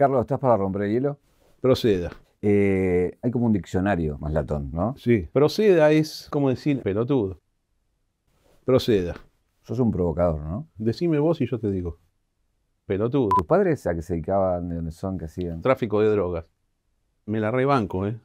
Carlos, ¿estás para romper el hielo? Proceda. Eh, hay como un diccionario más latón, ¿no? Sí. Proceda es como decir pelotudo. Proceda. Sos un provocador, ¿no? Decime vos y yo te digo. Pelotudo. ¿Tus padres a qué se dedicaban, de dónde son, qué hacían? Tráfico de drogas. Me la rebanco, ¿eh?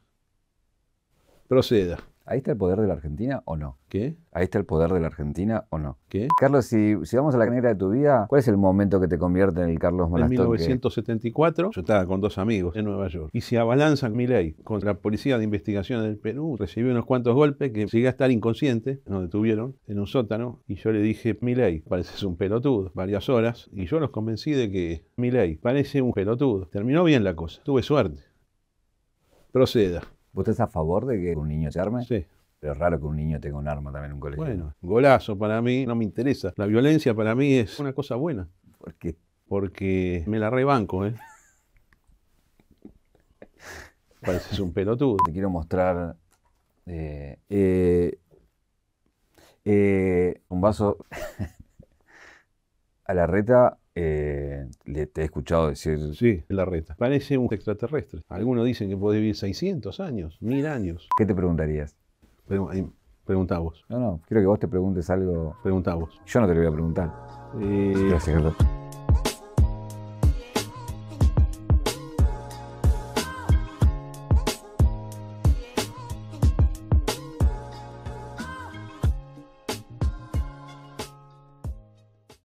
Proceda. ¿Ahí está el poder de la Argentina o no? ¿Qué? ¿Ahí está el poder de la Argentina o no? ¿Qué? Carlos, si, vamos a la negra de tu vida, ¿cuál es el momento que te convierte en el Carlos Monastón? En 1974, yo estaba con dos amigos en Nueva York y se abalanzan mi ley contra la policía de investigación del Perú. Recibió unos cuantos golpes que sigue a estar inconsciente, nos detuvieron en un sótano y yo le dije, Milay, pareces un pelotudo, varias horas, y yo los convencí de que Milay parece un pelotudo. Terminó bien la cosa, tuve suerte. Proceda. ¿Vos estás a favor de que un niño se arme? Sí. Pero es raro que un niño tenga un arma también en un colegio. Bueno, golazo para mí, no me interesa. La violencia para mí es una cosa buena. ¿Por qué? Porque me la rebanco, ¿eh? Pareces un pelotudo. Te quiero mostrar eh, eh, eh, un vaso a la reta eh, le, te he escuchado decir. Sí, la reta. Parece un extraterrestre. Algunos dicen que puede vivir 600 años, 1000 años. ¿Qué te preguntarías? Pero, vos. No, no, quiero que vos te preguntes algo. Preguntá vos. Yo no te lo voy a preguntar. Eh... Gracias,